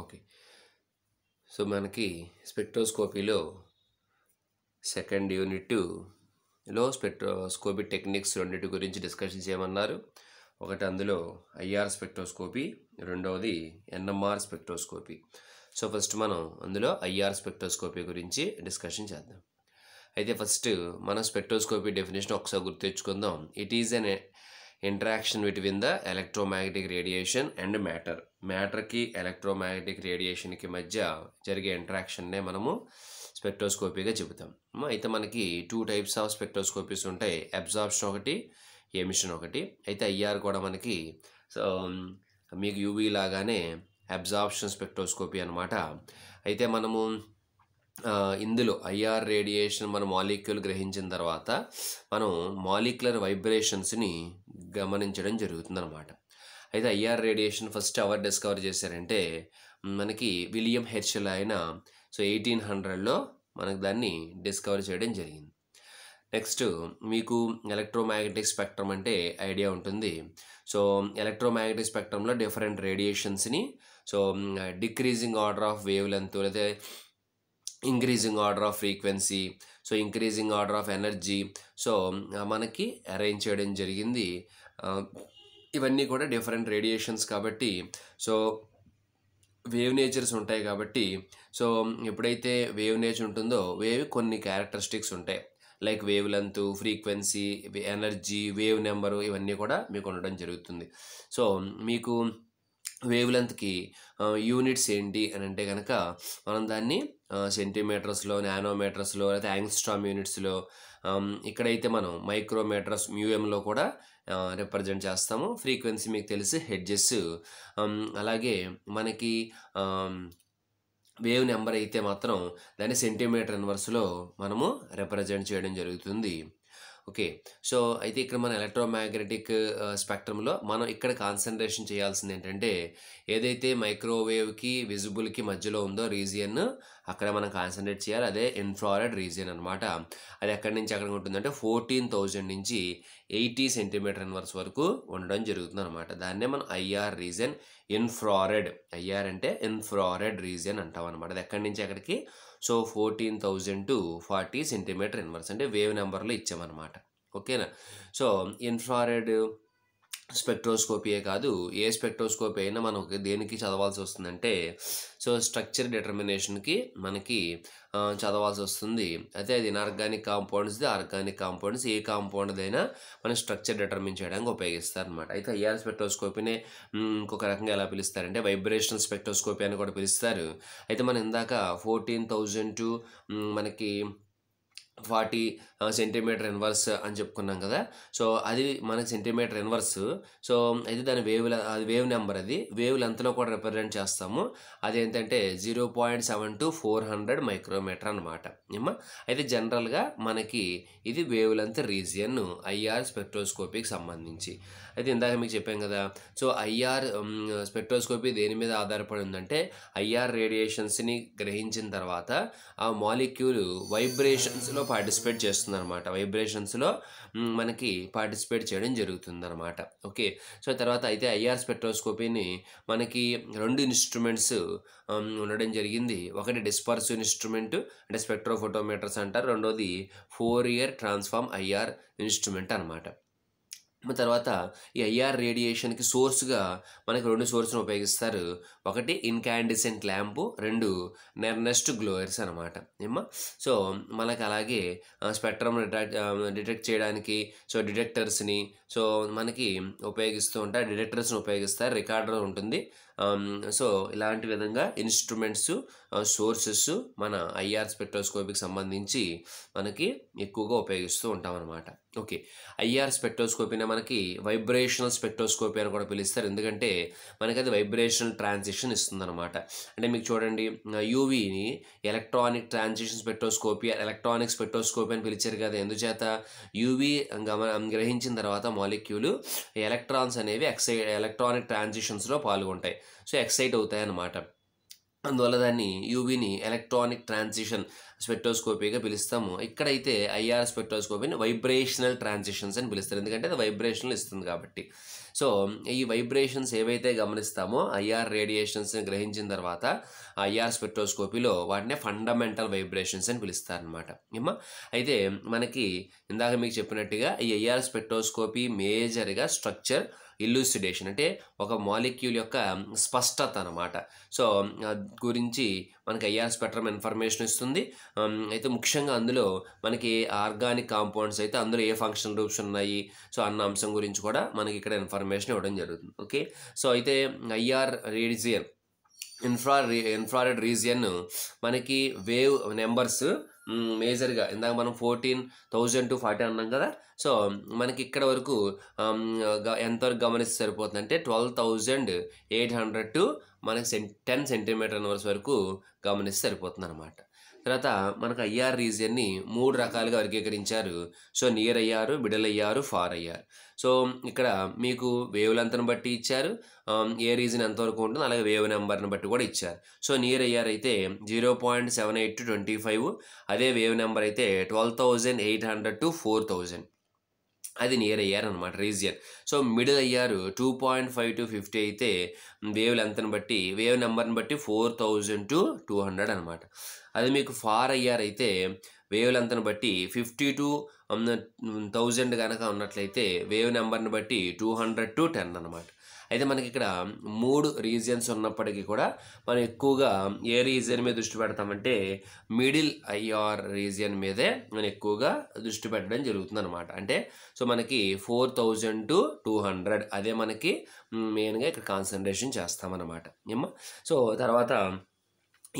okay so మనకి స్పెక్ట్రోస్కోపీలో second unit లో స్పెక్ట్రోస్కోపీ టెక్నిక్స్ రెండింటి గురించి డిస్కషన్ చేయమన్నారు ఒకటి అందులో ఐఆర్ స్పెక్ట్రోస్కోపీ రెండవది ఎన్ఎంఆర్ స్పెక్ట్రోస్కోపీ సో ఫస్ట్ మనం అందులో ఐఆర్ స్పెక్ట్రోస్కోపీ గురించి డిస్కషన్ చేద్దాం అయితే ఫస్ట్ మనం స్పెక్ట్రోస్కోపీ డెఫినేషన్ ఒకసారి గుర్తు తెచ్చుకుందాం it is an interaction between the electromagnetic radiation and matter మ్యాటర్కి ఎలక్ట్రోమాగ్నెటిక్ రేడియేషన్కి మధ్య జరిగే ఇంటరాక్షన్నే మనము స్పెక్ట్రోస్కోపీగా చెబుతాం అయితే మనకి టూ టైప్స్ ఆఫ్ స్పెక్ట్రోస్కోపీస్ ఉంటాయి అబ్జార్ప్షన్ ఒకటి ఎమిషన్ ఒకటి అయితే ఐఆర్ కూడా మనకి మీకు యూవీ లాగానే అబ్జార్ప్షన్ స్పెక్ట్రోస్కోపీ అనమాట అయితే మనము ఇందులో ఐఆర్ రేడియేషన్ మన మాలిక్యూల్ గ్రహించిన తర్వాత మనం మాలిక్యులర్ వైబ్రేషన్స్ని గమనించడం జరుగుతుందన్నమాట అయితే IR radiation first our discover చేశారంటే మనకి విలియం హెచ్ఎల్ ఆయన సో ఎయిటీన్ హండ్రెడ్లో మనకు దాన్ని డిస్కవర్ చేయడం జరిగింది నెక్స్ట్ మీకు ఎలక్ట్రోమాగ్నెటిక్ స్పెక్ట్రమ్ అంటే ఐడియా ఉంటుంది సో ఎలక్ట్రోమాగ్నెటిక్ స్పెక్ట్రంలో డిఫరెంట్ రేడియేషన్స్ని so decreasing order of wavelength లేదా increasing order of frequency so increasing order of energy so మనకి అరేంజ్ చేయడం జరిగింది ఇవన్నీ కూడా డిఫరెంట్ రేడియేషన్స్ కాబట్టి సో వేవ్ నేచర్స్ ఉంటాయి కాబట్టి సో ఎప్పుడైతే వేవ్ నేచర్ ఉంటుందో వేవ్ కొన్ని క్యారెక్టరిస్టిక్స్ ఉంటాయి like wavelength frequency energy wave number ఇవన్నీ కూడా మీకు ఉండడం జరుగుతుంది సో మీకు వేవ్ లెంత్కి యూనిట్స్ ఏంటి అని అంటే కనుక మనం దాన్ని సెంటీమీటర్స్లో నానోమీటర్స్లో లేదా యాంగ్స్ట్రామ్ యూనిట్స్లో ఇక్కడైతే మనం మైక్రోమీటర్స్ మ్యూఎంలో కూడా రిప్రజెంట్ చేస్తాము ఫ్రీక్వెన్సీ మీకు తెలిసి హెడ్జెస్ అలాగే మనకి వేవ్ నెంబర్ అయితే మాత్రం దాన్ని సెంటీమీటర్ ఇన్వర్స్లో మనము రిప్రజెంట్ చేయడం జరుగుతుంది ఓకే సో అయితే ఇక్కడ మన ఎలక్ట్రోమాగ్నెటిక్ స్పెక్ట్రంలో మనం ఇక్కడ కాన్సన్ట్రేషన్ చేయాల్సింది ఏంటంటే ఏదైతే మైక్రోవేవ్కి విజిబుల్కి మధ్యలో ఉందో రీజియన్ అక్కడ మనం కాన్సన్ట్రేట్ చేయాలి అదే ఇన్ఫ్రారెడ్ రీజియన్ అనమాట అది ఎక్కడి నుంచి అక్కడ ఉంటుందంటే ఫోర్టీన్ థౌజండ్ నుంచి ఎయిటీ సెంటీమీటర్ ఇన్వర్స్ వరకు ఉండడం జరుగుతుంది అనమాట దాన్నే మనం ఐఆర్ రీజియన్ ఇన్ఫ్రారెడ్ ఐఆర్ అంటే ఇన్ఫ్రారెడ్ రీజియన్ అంటాం అనమాట అది ఎక్కడి నుంచి అక్కడికి so fourteen thousand to forty centimeter inverse అంటే వేవ్ నెంబర్లో ఇచ్చామన్నమాట ఓకేనా సో ఇన్ఫ్రారెడ్ స్పెక్ట్రోస్కోపీయే కాదు ఏ స్పెక్ట్రోస్కోపీ అయినా మనకి దేనికి చదవాల్సి వస్తుందంటే సో స్ట్రక్చర్ డిటర్మినేషన్కి మనకి చదవాల్సి వస్తుంది అయితే అది ఇన్ఆర్గానిక్ కాంపౌండ్స్ది ఆర్గానిక్ కాంపౌండ్స్ ఏ కాంపౌండ్ అయినా మనం స్ట్రక్చర్ డిటర్మిన్ చేయడానికి ఉపయోగిస్తారు అనమాట అయితే ఐఆర్ స్పెక్ట్రోస్కోపీనే ఇంకొక రకంగా ఎలా పిలుస్తారంటే వైబ్రేషనల్ స్పెక్ట్రోస్కోపీ అని కూడా పిలుస్తారు అయితే మనం ఇందాక ఫోర్టీన్ థౌజండ్ టు మనకి ఫార్టీ సెంటీమీటర్ ఇన్వర్స్ అని చెప్పుకున్నాం కదా సో అది మనకి సెంటీమీటర్ ఇన్వర్స్ సో అయితే దాని వేవ్ అది వేవ్ నెంబర్ అది వేవ్ లెంత్లో కూడా రిప్రజెంట్ చేస్తాము అది ఏంటంటే zero point seven to four hundred micrometer అనమాట ఏమా అయితే జనరల్గా మనకి ఇది వేవ్ లెంత్ రీజియన్ ఐఆర్ స్పెక్ట్రోస్కోపీకి సంబంధించి అయితే ఇందాక మీకు చెప్పాం కదా సో ఐఆర్ స్పెక్ట్రోస్కోపీ దేని మీద ఆధారపడి ఉందంటే ఐఆర్ రేడియేషన్స్ని గ్రహించిన తర్వాత ఆ మాలిక్యూల్ వైబ్రేషన్స్లో పార్టిసిపేట్ చేస్తుందన్నమాట వైబ్రేషన్స్లో మనకి పార్టిసిపేట్ చేయడం జరుగుతుందన్నమాట ఓకే సో తర్వాత అయితే ఐఆర్ స్పెక్ట్రోస్కోపీని మనకి రెండు ఇన్స్ట్రుమెంట్స్ ఉండడం జరిగింది ఒకటి డిస్పర్సివ్ ఇన్స్ట్రుమెంట్ అంటే స్పెక్ట్రోఫోటోమీటర్స్ అంటారు రెండోది Fourier transform IR instrument అనమాట తర్వాత ఈ ఐఆర్ రేడియేషన్కి సోర్స్గా మనకి రెండు సోర్స్ను ఉపయోగిస్తారు ఒకటి ఇన్కాండిసెంట్ ల్యాంపు రెండు నెర్నెస్ట్ గ్లోయర్స్ అనమాట ఏమా సో మనకు అలాగే స్పెక్ట్రమ్ డిటెక్ట్ చేయడానికి సో డిటెక్టర్స్ని సో మనకి ఉపయోగిస్తూ ఉంటారు డిటెక్టర్స్ని ఉపయోగిస్తారు రికార్డర్ ఉంటుంది సో um, ఇలాంటి విధంగా ఇన్స్ట్రుమెంట్స్ సోర్సెస్ uh, మన ఐఆర్ స్పెక్ట్రోస్కోపీకి సంబంధించి మనకి ఎక్కువగా ఉపయోగిస్తూ ఉంటాం అనమాట ఓకే ఐఆర్ స్పెక్ట్రోస్కోపీనే మనకి వైబ్రేషనల్ స్పెక్ట్రోస్కోపీ అని కూడా పిలుస్తారు ఎందుకంటే మనకి అది వైబ్రేషనల్ ట్రాన్సిషన్ ఇస్తుందన్నమాట అంటే మీకు చూడండి యూవీని electronic transition spectroscopy electronic spectroscopy అని పిలిచారు కదా ఎందుచేత యూవీ గమ గ్రహించిన తర్వాత మాలిక్యూలు ఎలక్ట్రాన్స్ అనేవి ఎక్సై ఎలక్ట్రానిక్ ట్రాన్సిషన్స్లో పాల్గొంటాయి సో ఎక్సైట్ అవుతాయి అన్నమాట అందువల్ల దాన్ని యూవీని ఎలక్ట్రానిక్ ట్రాన్సిషన్ స్పెక్ట్రోస్కోపీగా పిలుస్తాము ఇక్కడైతే ఐఆర్ స్పెక్ట్రోస్కోపీని వైబ్రేషనల్ ట్రాన్సిషన్స్ అని పిలుస్తారు ఎందుకంటే అది వైబ్రేషన్లు ఇస్తుంది కాబట్టి సో ఈ వైబ్రేషన్స్ ఏవైతే గమనిస్తామో ఐఆర్ రేడియేషన్స్ని గ్రహించిన తర్వాత ఐఆర్ స్పెక్ట్రోస్కోపీలో వాటినే ఫండమెంటల్ వైబ్రేషన్స్ అని పిలుస్తారనమాట ఏమా అయితే మనకి ఇందాక మీకు చెప్పినట్టుగా ఈ ఐఆర్ స్పెక్ట్రోస్కోపీ మేజర్గా స్ట్రక్చర్ ఇల్లుసిడేషన్ అంటే ఒక మాలిక్యూల్ యొక్క స్పష్టత అనమాట సో గురించి మనకి ఐఆర్ స్పెక్ట్రమ్ ఇన్ఫర్మేషన్ ఇస్తుంది అయితే ముఖ్యంగా అందులో మనకి ఆర్గానిక్ కాంపౌండ్స్ అయితే అందులో ఏ ఫంక్షన్ గ్రూప్స్ ఉన్నాయి సో అన్న అంశం గురించి కూడా మనకి ఇక్కడ ఇన్ఫర్మేషన్ ఇవ్వడం జరుగుతుంది ఓకే సో అయితే IR region infra infrared region మనకి వేవ్ నెంబర్స్ మేజర్గా ఇందాక మనం ఫోర్టీన్ థౌజండ్ టు ఫార్టీ అన్నాం కదా సో మనకి ఇక్కడ వరకు ఎంతవరకు గమనిస్తే సరిపోతుంది అంటే twelve thousand eight hundred to మనకి సెన్ టెన్ సెంటీమీటర్ వరకు గమనిస్తే సరిపోతుంది అనమాట తర్వాత మనకు ఐఆర్ రీజియన్ని మూడు రకాలుగా వర్గీకరించారు so near IR middle IR far IR so ఇక్కడ మీకు వేవ్ లెంత్ని బట్టి ఇచ్చారు ఏ రీజన్ ఎంతవరకు ఉంటుందో అలాగే వేవ్ నెంబర్ని బట్టి కూడా ఇచ్చారు సో నియర్ అయ్యారు అయితే zero point seven eight to twenty five అదే వేవ్ నెంబర్ అయితే twelve thousand eight hundred to four thousand అది నియర్ అయ్యారు అనమాట రీజియన్ సో మిడిల్ అయ్యారు two point five to fifty అయితే వేవ్ లెంత్ని బట్టి వేవ్ నెంబర్ని బట్టి four thousand to two hundred అనమాట అది మీకు ఫార్ ఐఆర్ అయితే వేవ్ లెంత్ను బట్టి ఫిఫ్టీ టు థౌజండ్ కనుక ఉన్నట్లయితే వేవ్ నెంబర్ని బట్టి టూ హండ్రెడ్ టు టెన్ అనమాట అయితే మనకి ఇక్కడ మూడు రీజియన్స్ ఉన్నప్పటికీ కూడా మనం ఎక్కువగా ఏ రీజియన్ మీద దృష్టి పెడతామంటే మిడిల్ ఐఆర్ రీజియన్ మీదే మనం ఎక్కువగా దృష్టి పెట్టడం జరుగుతుంది అనమాట అంటే సో మనకి four thousand to two hundred అదే మనకి మెయిన్గా ఇక్కడ కాన్సన్ట్రేషన్ చేస్తామన్నమాట ఏమో సో తర్వాత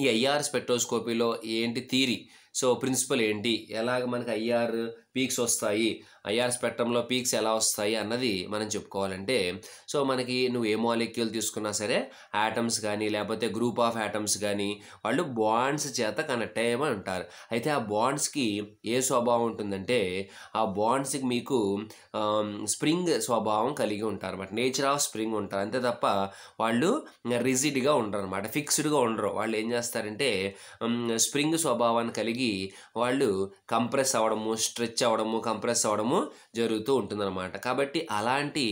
ఈ ఐఆర్ స్పెక్ట్రోస్కోపీలో ఏంటి థీరీ సో ప్రిన్సిపల్ ఏంటి ఎలాగ మనకి ఐఆర్ పీక్స్ వస్తాయి ఐఆర్ స్పెక్ట్రంలో పీక్స్ ఎలా వస్తాయి అన్నది మనం చెప్పుకోవాలంటే సో మనకి నువ్వు ఏ మాలిక్యూల్ తీసుకున్నా సరే యాటమ్స్ కానీ లేకపోతే గ్రూప్ ఆఫ్ యాటమ్స్ కానీ వాళ్ళు బాండ్స్ చేత కనెక్ట్ అయ్యమని అంటారు అయితే ఆ బాండ్స్కి ఏ స్వభావం ఉంటుందంటే ఆ బాండ్స్కి మీకు స్ప్రింగ్ స్వభావం కలిగి ఉంటారు అనమాట నేచర్ ఆఫ్ స్ప్రింగ్ ఉంటారు అంతే తప్ప వాళ్ళు రిజిడ్గా ఉండరు అనమాట ఫిక్స్డ్గా ఉండరు వాళ్ళు ఏం చేస్తారంటే స్ప్రింగ్ స్వభావాన్ని కలిగి వాళ్ళు కంప్రెస్ అవ్వడము స్ట్రెచ్ అవ్వడము కంప్రెస్ అవ్వడము జరుగుతూ ఉంటుందన్నమాట కాబట్టి అలాంటి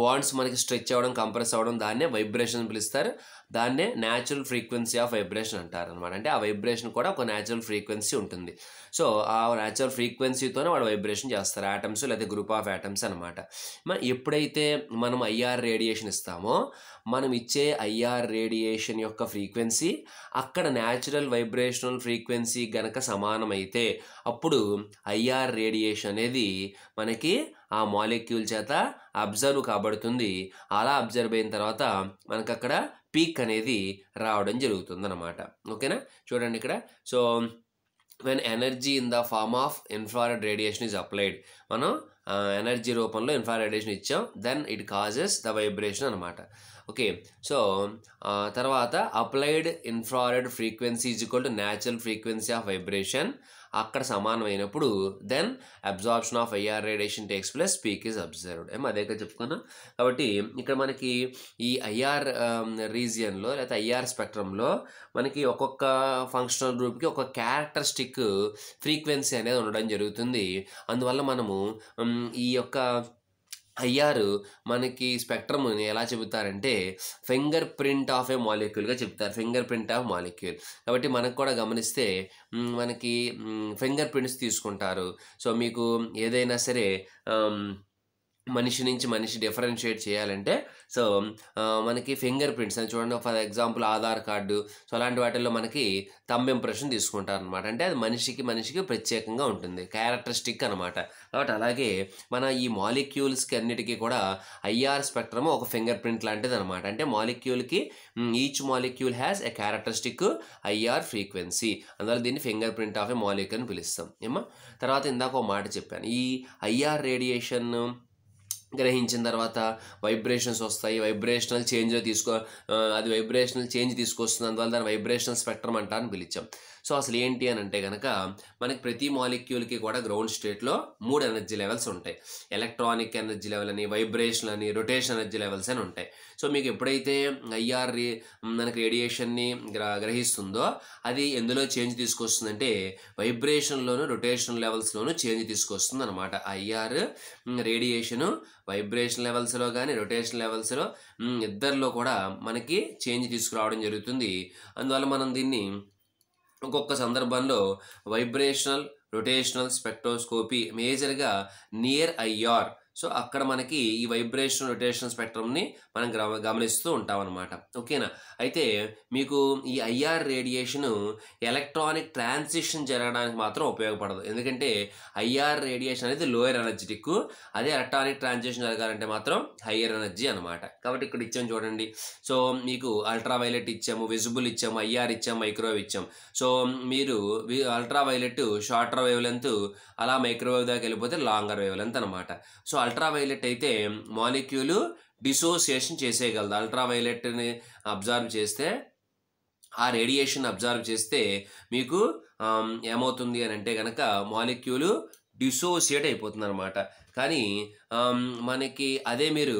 బాండ్స్ మనకి స్ట్రెచ్ అవ్వడం కంప్రెస్ అవ్వడం దాన్నే వైబ్రేషన్ పిలుస్తారు దాన్నే న్యాచురల్ ఫ్రీక్వెన్సీ ఆఫ్ వైబ్రేషన్ అంటారు అనమాట అంటే ఆ వైబ్రేషన్ కూడా ఒక న్యాచురల్ ఫ్రీక్వెన్సీ ఉంటుంది సో ఆ న్యాచురల్ ఫ్రీక్వెన్సీతోనే వాడు వైబ్రేషన్ చేస్తారు యాటమ్స్ లేదా గ్రూప్ ఆఫ్ యాటమ్స్ అనమాట ఎప్పుడైతే మనం ఐఆర్ రేడియేషన్ ఇస్తామో మనం ఇచ్చే ఐఆర్ రేడియేషన్ యొక్క ఫ్రీక్వెన్సీ అక్కడ న్యాచురల్ వైబ్రేషనల్ ఫ్రీక్వెన్సీ గనక సమానమైతే అప్పుడు ఐఆర్ రేడియేషన్ అనేది మనకి ఆ మాలిక్యూల్ చేత అబ్జర్వ్ కాబడుతుంది అలా అబ్జర్వ్ అయిన తర్వాత మనకు అక్కడ పీక్ అనేది రావడం జరుగుతుంది అనమాట ఓకేనా చూడండి ఇక్కడ so when energy in the form of infrared radiation is applied మనం ఎనర్జీ రూపంలో ఇన్ఫ్రారెడ్ రేడియేషన్ ఇచ్చాం then it causes the vibration అనమాట ఓకే సో తర్వాత applied infrared frequency is equal to natural frequency of vibration అక్కడ సమానమైనప్పుడు then absorption of IR radiation takes plus peak is observed ఏమో అదే చెప్పుకున్నా కాబట్టి ఇక్కడ మనకి ఈ ఐఆర్ రీజియన్లో um, లేకపోతే ఐఆర్ స్పెక్ట్రంలో మనకి ఒక్కొక్క ఫంక్షనల్ గ్రూప్కి ఒక క్యారెక్టరిస్టిక్ ఫ్రీక్వెన్సీ అనేది ఉండడం జరుగుతుంది అందువల్ల మనము um, ఈ యొక్క ఐఆర్ మనకి స్పెక్ట్రమ్ని ఎలా చెబుతారంటే ఫింగర్ ప్రింట్ ఆఫ్ ఏ మాలిక్యూల్గా చెప్తారు ఫింగర్ ప్రింట్ ఆఫ్ మాలిక్యూల్ కాబట్టి మనకు కూడా గమనిస్తే మనకి ఫింగర్ ప్రింట్స్ తీసుకుంటారు సో మీకు ఏదైనా సరే మనిషి నుంచి మనిషి డిఫరెన్షియేట్ చేయాలంటే సో మనకి ఫింగర్ ప్రింట్స్ అని చూడండి for example Aadhaar card so అలాంటి వాటిల్లో మనకి థంబ్ ఇంప్రెషన్ తీసుకుంటారు అనమాట అంటే అది మనిషికి మనిషికి ప్రత్యేకంగా ఉంటుంది క్యారెక్టరిస్టిక్ అనమాట కాబట్టి అలాగే మన ఈ మాలిక్యూల్స్కి అన్నిటికీ కూడా ఐఆర్ స్పెక్ట్రమ్ ఒక ఫింగర్ ప్రింట్ లాంటిది అనమాట అంటే మాలిక్యూల్కి each molecule has a characteristic IR frequency అందువల్ల దీన్ని finger print of a molecule అని పిలుస్తాం ఏమో తర్వాత ఇందాక ఒక మాట చెప్పాను ఈ ఐఆర్ రేడియేషన్ గ్రహించిన తర్వాత వైబ్రేషన్స్ వస్తాయి వైబ్రేషనల్ చేంజ్ తీసుకో అది వైబ్రేషనల్ చేంజ్ తీసుకొస్తుంది అందువల్ల దాని వైబ్రేషనల్ స్పెక్ట్రమ్ అంట అని పిలిచాం సో అసలు ఏంటి అని అంటే కనుక మనకి ప్రతి మాలిక్యూల్కి కూడా గ్రౌండ్ స్టేట్లో మూడు ఎనర్జీ లెవెల్స్ ఉంటాయి ఎలక్ట్రానిక్ ఎనర్జీ లెవెల్ అని వైబ్రేషన్ అని రొటేషన్ ఎనర్జీ లెవెల్స్ అని ఉంటాయి సో మీకు ఎప్పుడైతే ఐఆర్ మనకి రేడియేషన్ని గ్రహిస్తుందో అది ఎందులో చేంజ్ తీసుకొస్తుందంటే వైబ్రేషన్లోను రొటేషన్ లెవెల్స్లోను చేంజ్ తీసుకొస్తుంది అనమాట ఐఆర్ రేడియేషను వైబ్రేషన్ లెవెల్స్లో కానీ రొటేషన్ లెవెల్స్లో ఇద్దరిలో కూడా మనకి చేంజ్ తీసుకురావడం జరుగుతుంది అందువల్ల మనం దీన్ని ఇంకొక సందర్భంలో వైబ్రేషనల్ రొటేషనల్ స్పెక్ట్రోస్కోపీ మేజర్గా నియర్ ఐఆర్ సో అక్కడ మనకి ఈ వైబ్రేషన్ రొటేషన్ స్పెక్ట్రమ్ని మనం గమనిస్తూ ఉంటాం అనమాట ఓకేనా అయితే మీకు ఈ ఐఆర్ రేడియేషన్ ఎలక్ట్రానిక్ ట్రాన్సిషన్ జరగడానికి మాత్రం ఉపయోగపడదు ఎందుకంటే ఐఆర్ రేడియేషన్ అనేది లోయర్ ఎనర్జెటిక్ అదే ఎలక్ట్రానిక్ ట్రాన్సిషన్ జరగాలంటే మాత్రం హయ్యర్ ఎనర్జీ అనమాట కాబట్టి ఇక్కడ ఇచ్చాము చూడండి సో మీకు అల్ట్రావైలెట్ ఇచ్చాము విజిబుల్ ఇచ్చాము ఐఆర్ ఇచ్చాము మైక్రోవేవ్ ఇచ్చాం సో మీరు అల్ట్రావైలెట్ షార్టర్ వేవ్ లెంత్ అలా మైక్రోవేవ్ దాకా వెళ్ళిపోతే లాంగర్ వేవ్ లెంత్ అనమాట సో అల్ట్రావైలెట్ అయితే మాలిక్యూలు డిసోసియేషన్ చేసేయగలదు అల్ట్రావైలెట్ని అబ్జర్వ్ చేస్తే ఆ రేడియేషన్ అబ్జర్వ్ చేస్తే మీకు ఏమవుతుంది అని అంటే కనుక మాలిక్యూలు డిసోసియేట్ అయిపోతుంది అనమాట కానీ మనకి అదే మీరు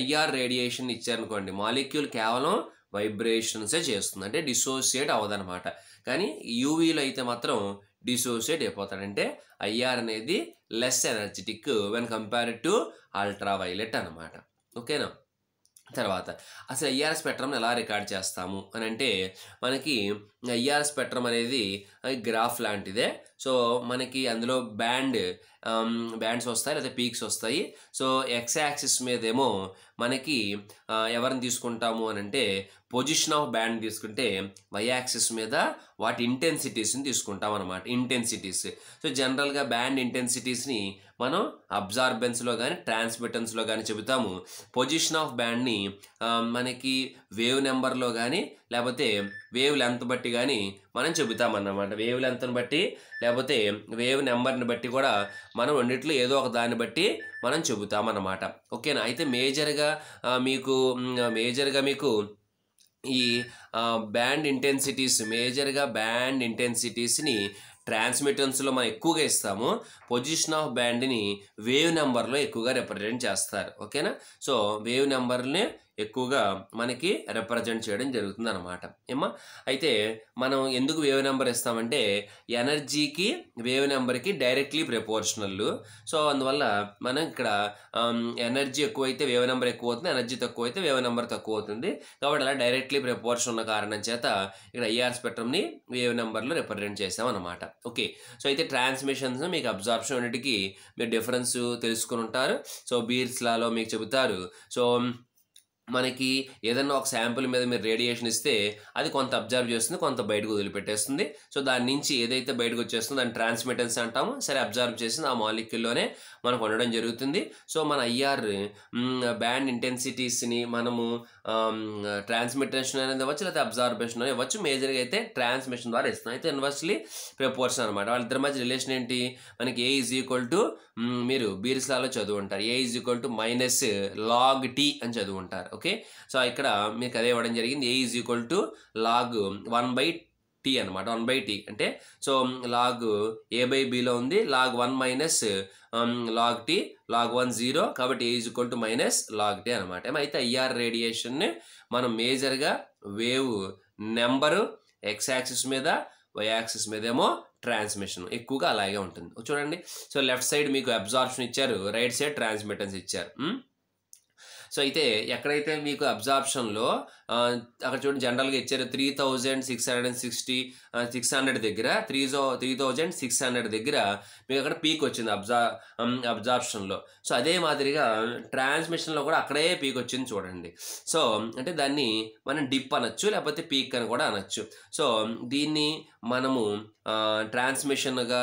ఐఆర్ రేడియేషన్ ఇచ్చారనుకోండి మాలిక్యూల్ కేవలం వైబ్రేషన్సే చేస్తుంది అంటే డిసోసియేట్ అవ్వదనమాట కానీ యూవీలో అయితే మాత్రం డిసోసియేట్ అయిపోతాడంటే ఐఆర్ అనేది less energetic when compared to ultraviolet అనమాట ఓకేనా తర్వాత అసలు ఐఆర్ స్పెక్ట్రమ్ని ఎలా రికార్డ్ చేస్తాము అని అంటే మనకి ఐఆర్ స్పెక్ట్రమ్ అనేది గ్రాఫ్ లాంటిదే సో మనకి అందులో బ్యాండ్ బ్యాండ్స్ వస్తాయి లేదా పీక్స్ వస్తాయి సో ఎక్స్ యాక్సిస్ మీదేమో మనకి ఎవరిని తీసుకుంటాము అని అంటే పొజిషన్ ఆఫ్ బ్యాండ్ తీసుకుంటే వై యాక్సిస్ మీద వాటి ఇంటెన్సిటీస్ని తీసుకుంటాం అనమాట ఇంటెన్సిటీస్ సో జనరల్గా బ్యాండ్ ఇంటెన్సిటీస్ని మనం అబ్జార్బెన్స్లో కానీ ట్రాన్స్మిటెన్స్లో కానీ చెబుతాము పొజిషన్ ఆఫ్ బ్యాండ్ని మనకి వేవ్ నెంబర్లో కానీ లేకపోతే వేవ్ లెంత్ బట్టి కానీ మనం చెబుతామన్నమాట వేవ్ లెంత్ని బట్టి లేకపోతే వేవ్ నెంబర్ని బట్టి కూడా మనం రెండిట్లో ఏదో ఒక దాన్ని బట్టి మనం చెబుతామన్నమాట ఓకేనా అయితే మేజర్గా మీకు మేజర్గా మీకు ఈ బ్యాండ్ ఇంటెన్సిటీస్ మేజర్గా బ్యాండ్ ఇంటెన్సిటీస్ని ట్రాన్స్మిటెన్స్లో మనం ఎక్కువగా ఇస్తాము పొజిషన్ ఆఫ్ బ్యాండ్ని వేవ్ నెంబర్లో ఎక్కువగా రిప్రజెంట్ చేస్తారు ఓకేనా సో వేవ్ నెంబర్ని ఎక్కువగా మనకి రిప్రజెంట్ చేయడం జరుగుతుంది అనమాట ఏమా అయితే మనం ఎందుకు వేవ్ నెంబర్ ఇస్తామంటే ఎనర్జీకి వేవ్ నెంబర్కి డైరెక్ట్లీ ప్రపోర్షనల్ సో అందువల్ల మనం ఇక్కడ ఎనర్జీ ఎక్కువైతే వేవ్ నెంబర్ ఎక్కువ అవుతుంది ఎనర్జీ తక్కువ అయితే వేవ్ నెంబర్ తక్కువ అవుతుంది కాబట్టి అలా డైరెక్ట్లీ ప్రపోర్షన్ ఉన్న కారణం చేత ఇక్కడ ఐఆర్ స్పెక్ట్రమ్ని వేవ్ నెంబర్లో రిప్రజెంట్ అనమాట ఓకే సో అయితే ట్రాన్స్మిషన్స్ మీకు అబ్జార్బ్షన్ అన్నిటికీ మీరు డిఫరెన్స్ తెలుసుకుని ఉంటారు సో బీర్స్లాలో మీకు చెబుతారు సో మనకి ఏదన్నా ఒక శాంపుల్ మీద మీరు రేడియేషన్ ఇస్తే అది కొంత అబ్జర్వ్ చేస్తుంది కొంత బయటకు వదిలిపెట్టేస్తుంది సో దాని నుంచి ఏదైతే బయటకు వచ్చేస్తుందో దాన్ని ట్రాన్స్మిటెన్స్ అంటాము సరే అబ్జర్వ్ చేసింది ఆ మాలిక్యూల్లోనే మనకు ఉండడం జరుగుతుంది సో మన ఐఆర్ బ్యాండ్ ఇంటెన్సిటీస్ని మనము ట్రాన్స్మిటేషన్ అనేది ఇవ్వచ్చు లేకపోతే అబ్జార్బేషన్ అనేది ఇవ్వచ్చు మేజర్గా అయితే ట్రాన్స్మిషన్ ద్వారా ఇస్తున్నాం అయితే ఇన్వర్స్లీ ప్రపోర్షన్ అనమాట వాళ్ళిద్దరి మధ్య రిలేషన్ ఏంటి మనకి ఏ ఈజ్ ఈక్వల్ టు మీరు బీర్స్లాలో చదువు ఉంటారు A is equal to minus log T అని చదువు ఉంటారు ఓకే సో ఇక్కడ మీకు అదే ఇవ్వడం జరిగింది A is equal to log one by T అనమాట వన్ బై టీ అంటే so log A by below ఉంది log one minus log T log one zero కాబట్టి A equal to minus log T అనమాట అయితే ఐఆర్ రేడియేషన్ని మనం మేజర్గా wave number X axis మీద వై యాక్సిస్ మీదేమో ట్రాన్స్మిషన్ ఎక్కువగా అలాగే ఉంటుంది చూడండి సో లెఫ్ట్ సైడ్ మీకు అబ్జార్ప్షన్ ఇచ్చారు రైట్ సైడ్ ట్రాన్స్మిటెన్స్ ఇచ్చారు సో అయితే ఎక్కడైతే మీకు అబ్జార్ప్షన్లో అక్కడ చూడండి జనరల్గా ఇచ్చారు three thousand six hundred and sixty six hundred దగ్గర త్రీ జో త్రీ థౌజండ్ సిక్స్ హండ్రెడ్ దగ్గర మీకు అక్కడ పీక్ వచ్చింది అబ్జా అబ్జార్ప్షన్లో సో అదే మాదిరిగా ట్రాన్స్మిషన్లో కూడా అక్కడే పీక్ వచ్చింది చూడండి సో అంటే దాన్ని మనం డిప్ అనొచ్చు లేకపోతే పీక్ అని కూడా అనొచ్చు సో దీన్ని మనము ట్రాన్స్మిషన్గా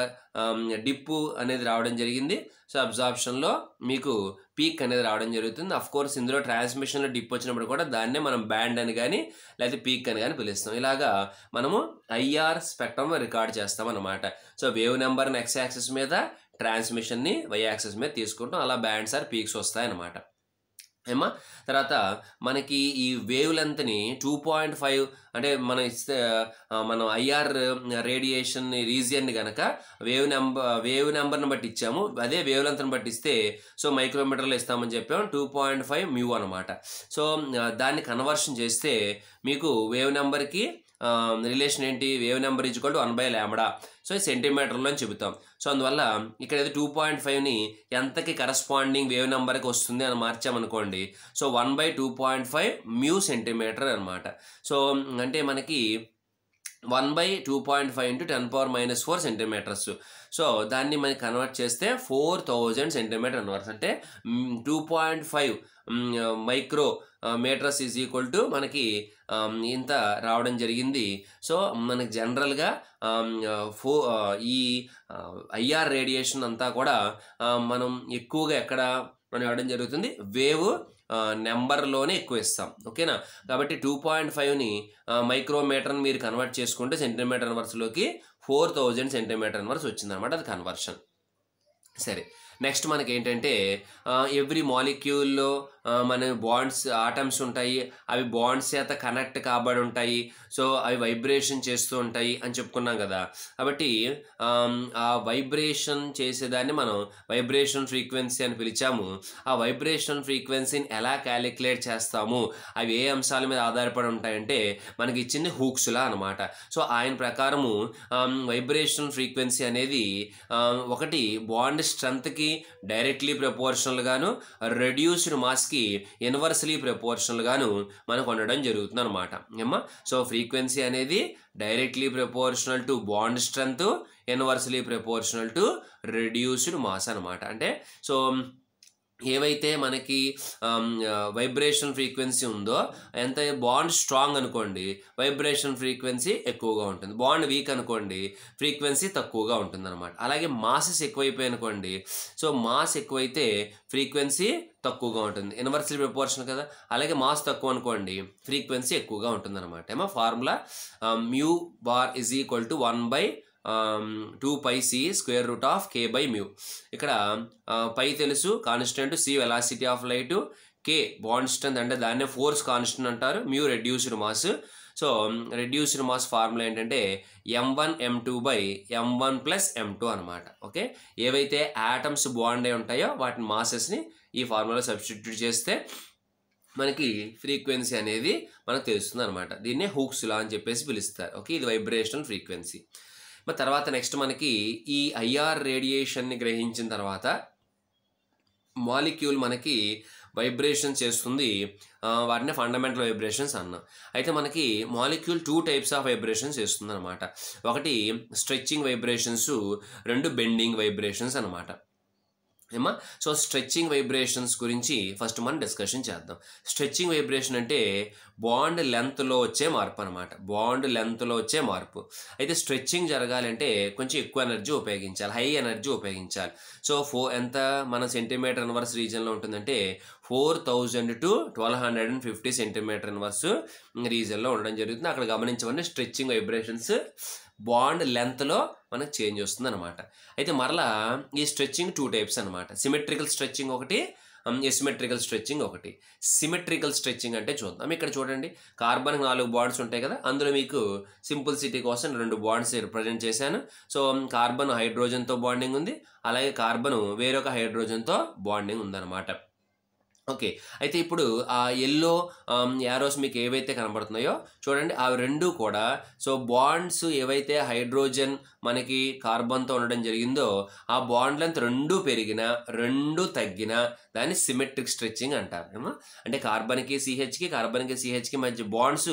డిప్పు అనేది రావడం జరిగింది సో అబ్జార్ప్షన్లో మీకు పీక్ అనేది రావడం జరుగుతుంది అఫ్ కోర్స్ ఇందులో ట్రాన్స్మిషన్లో డిప్ వచ్చినప్పుడు కూడా దాన్నే మనం బ్యాండ్ అని కానీ లేకపోతే పీక్ అని కానీ పిలుస్తాం ఇలాగా మనము ఐఆర్ స్పెక్ట్రమ్ రికార్డ్ చేస్తాం అనమాట సో వేవ్ నెంబర్ని ఎక్స్ యాక్సెస్ మీద ట్రాన్స్మిషన్ని వై యాక్సెస్ మీద తీసుకుంటాం అలా బ్యాండ్స్ ఆర్ పీక్స్ వస్తాయన్నమాట ఏమా తర్వాత మనకి ఈ వేవ్ లెంత్ని టూ పాయింట్ ఫైవ్ అంటే మనం ఇస్తే మనం ఐఆర్ రేడియేషన్ రీజియన్ కనుక వేవ్ నెంబర్ వేవ్ నెంబర్ని బట్టి ఇచ్చాము అదే వేవ్ లెంత్ని బట్టి ఇస్తే సో మైక్రోమీటర్లు ఇస్తామని చెప్పాము టూ పాయింట్ ఫైవ్ మ్యూ అనమాట సో దాన్ని కన్వర్షన్ చేస్తే మీకు వేవ్ నెంబర్కి రిలేషన్ ఏంటి wave number is equal to one by lambda so సెంటీమీటర్లో అని చెబుతాం సో అందువల్ల ఇక్కడ ఏదో టూ పాయింట్ ఫైవ్ని ఎంతకి కరస్పాండింగ్ వేవ్ నెంబర్కి వస్తుంది అని మార్చామనుకోండి so one by two point five mu centimeter అనమాట సో అంటే మనకి one by two point five into ten power minus four centimeters so దాన్ని మనకి కన్వర్ట్ చేస్తే ఫోర్ థౌజండ్ సెంటీమీటర్ అన్వర్స్ అంటే two point five micro meters is equal to మనకి ఇంత రావడం జరిగింది సో మనకి జనరల్గా ఫో ఈ ఐఆర్ రేడియేషన్ అంతా కూడా మనం ఎక్కువగా ఎక్కడ మనం ఇవ్వడం జరుగుతుంది వేవ్ నెంబర్లోనే ఎక్కువ ఇస్తాం ఓకేనా కాబట్టి టూ పాయింట్ ఫైవ్ని మైక్రోమీటర్ని మీరు కన్వర్ట్ చేసుకుంటే సెంటీమీటర్ అన్వర్స్లోకి ఫోర్ థౌజండ్ సెంటీమీటర్ అన్వర్స్ వచ్చిందనమాట అది కన్వర్షన్ సరే నెక్స్ట్ మనకి ఏంటంటే ఎవ్రీ మాలిక్యూల్లో మన బాండ్స్ ఆటమ్స్ ఉంటాయి అవి బాండ్స్ చేత కనెక్ట్ కాబడి ఉంటాయి సో అవి వైబ్రేషన్ చేస్తూ ఉంటాయి అని చెప్పుకున్నాం కదా కాబట్టి ఆ వైబ్రేషన్ చేసేదాన్ని మనం వైబ్రేషన్ ఫ్రీక్వెన్సీ అని పిలిచాము ఆ వైబ్రేషన్ ఫ్రీక్వెన్సీని ఎలా క్యాలిక్యులేట్ చేస్తాము అవి ఏ అంశాల మీద ఆధారపడి ఉంటాయంటే మనకి ఇచ్చింది హూక్స్లా అనమాట సో ఆయన ప్రకారము వైబ్రేషన్ ఫ్రీక్వెన్సీ అనేది ఒకటి బాండ్ స్ట్రెంత్కి డైరెక్ట్లీ ప్రపోర్షనల్గాను రెడ్యూస్డ్ మాస్కి దానికి ఇన్వర్స్లీ ప్రపోర్షనల్గాను మనకు ఉండడం జరుగుతుంది అనమాట ఏమ్మా సో ఫ్రీక్వెన్సీ అనేది directly proportional to bond strength inversely proportional to reduced mass అనమాట అంటే సో ఏవైతే మనకి వైబ్రేషన్ ఫ్రీక్వెన్సీ ఉందో ఎంత బాండ్ స్ట్రాంగ్ అనుకోండి వైబ్రేషన్ ఫ్రీక్వెన్సీ ఎక్కువగా ఉంటుంది బాండ్ వీక్ అనుకోండి ఫ్రీక్వెన్సీ తక్కువగా ఉంటుంది అనమాట అలాగే మాసెస్ ఎక్కువైపోయాయి అనుకోండి సో మాస్ ఎక్కువైతే ఫ్రీక్వెన్సీ తక్కువగా ఉంటుంది ఇన్వర్సల్ ప్రపోర్షన్ కదా అలాగే మాస్ తక్కువ అనుకోండి ఫ్రీక్వెన్సీ ఎక్కువగా ఉంటుంది అనమాట ఏమో formula mu bar is equal to one by two pi C square root of K by mu ఇక్కడ పై uh, తెలుసు constant C velocity of light K bond strength అంటే దాన్నే ఫోర్స్ కాన్స్టెంట్ అంటారు mu reduced mass so reduced mass formula ఏంటంటే M one M two by M one plus M two అనమాట okay ఏవైతే atoms bond అయి ఉంటాయో వాటి మాసెస్ని ఈ ఫార్ములా సబ్స్టిట్యూట్ చేస్తే మనకి ఫ్రీక్వెన్సీ అనేది మనకు తెలుస్తుంది అనమాట దీన్నే లా అని చెప్పేసి పిలుస్తారు ఓకే ఇది వైబ్రేషనల్ ఫ్రీక్వెన్సీ మరి తర్వాత నెక్స్ట్ మనకి ఈ ఐఆర్ రేడియేషన్ని గ్రహించిన తర్వాత మాలిక్యూల్ మనకి వైబ్రేషన్ చేస్తుంది వాటిని ఫండమెంటల్ వైబ్రేషన్స్ అన్నాం అయితే మనకి molecule two types of vibrations చేస్తుంది అనమాట ఒకటి స్ట్రెచ్చింగ్ వైబ్రేషన్స్ రెండు బెండింగ్ వైబ్రేషన్స్ అనమాట ఏమా సో స్ట్రెచ్చింగ్ వైబ్రేషన్స్ గురించి ఫస్ట్ మనం డిస్కషన్ చేద్దాం స్ట్రెచ్చింగ్ వైబ్రేషన్ అంటే బాండ్ లెంత్లో వచ్చే మార్పు అనమాట బాండ్ లెంత్లో వచ్చే మార్పు అయితే స్ట్రెచ్చింగ్ జరగాలంటే కొంచెం ఎక్కువ ఎనర్జీ ఉపయోగించాలి హై ఎనర్జీ ఉపయోగించాలి సో ఫో ఎంత మన సెంటీమీటర్ అన్వర్స్ రీజన్లో ఉంటుందంటే four thousand to twelve hundred and fifty centimeter inverse రీజన్లో ఉండడం జరుగుతుంది అక్కడ గమనించమని స్ట్రెచ్చింగ్ వైబ్రేషన్స్ బాండ్ లెంత్లో మనకు చేంజ్ వస్తుంది అనమాట అయితే మరలా ఈ స్ట్రెచ్చింగ్ టూ టైప్స్ అనమాట సిమెట్రికల్ స్ట్రెచ్చింగ్ ఒకటి ఎసిమెట్రికల్ స్ట్రెచ్చింగ్ ఒకటి సిమెట్రికల్ స్ట్రెచ్చింగ్ అంటే చూద్దాం ఇక్కడ చూడండి కార్బన్ నాలుగు బాండ్స్ ఉంటాయి కదా అందులో మీకు సింపుల్ సిటీ కోసం రెండు బాండ్స్ రిప్రజెంట్ చేశాను సో కార్బన్ హైడ్రోజన్తో బాండింగ్ ఉంది అలాగే కార్బన్ వేరొక హైడ్రోజన్తో బాండింగ్ ఉందన్నమాట ఓకే అయితే ఇప్పుడు ఆ ఎల్లో యారోస్ మీకు ఏవైతే కనబడుతున్నాయో చూడండి అవి రెండు కూడా సో బాండ్స్ ఏవైతే హైడ్రోజన్ మనకి కార్బన్తో ఉండడం జరిగిందో ఆ బాండ్ లెంత్ రెండు పెరిగిన రెండు తగ్గిన దాన్ని సిమెట్రిక్ స్ట్రెచ్చింగ్ అంటారు అంటే కార్బన్కి సిహెచ్కి కార్బన్కి సిహెచ్కి మధ్య బాండ్స్